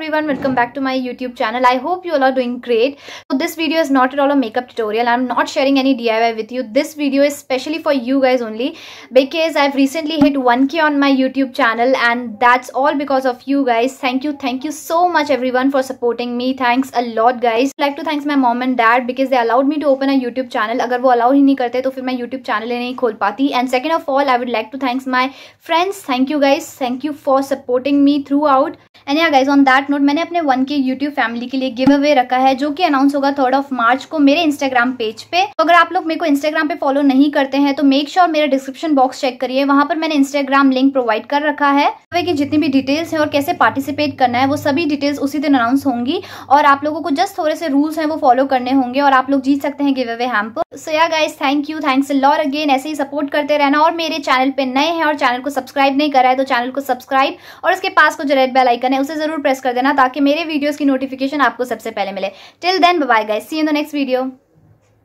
everyone welcome back to my youtube channel i hope you all are doing great so this video is not at all a makeup tutorial i'm not sharing any diy with you this video is specially for you guys only because i've recently hit 1k on my youtube channel and that's all because of you guys thank you thank you so much everyone for supporting me thanks a lot guys I'd like to thanks my mom and dad because they allowed me to open a youtube channel agar wo allow hi nahi karte to fir main youtube channel nahi khol pati and second of all i would like to thanks my friends thank you guys thank you for supporting me throughout and yeah guys on that that note मैंने अपने one के YouTube family के लिए give away रखा है जो कि announce होगा थर्ड ऑफ मार्च को मेरे इंस्टाग्राम पेज पे तो अगर आप लोग मेरे को इंस्टाग्राम पे फॉलो नहीं करते हैं तो मेक श्योर sure मेरा डिस्क्रिप्शन बॉक्स चेक करिए वहां पर मैंने इंस्टाग्राम लिंक प्रोवाइड कर रखा है की जितनी भी डिटेल्स है और कैसे पार्टिसिपेट करना है वो सभी डिटेल्स उसी दिन अनाउंस होंगी और आप लोगों को जस्ट थोड़े से रूल्स हैं वो फॉलो करने होंगे और आप लोग जीत सकते हैं give away hamper so yeah guys thank you thanks लॉर अगेन ऐसे ही सपोर्ट करते रहना और मेरे चैनल पे नए हैं और चैनल को सब्सक्राइब नहीं करा है तो चैनल को सब्सक्राइब और उसके पास को जो रेड बेल आइकन है उसे जरूर प्रेस कर देना ताकि मेरे वीडियोज़ की नोटिफिकेशन आपको सबसे पहले मिले till then bye guys see in the next video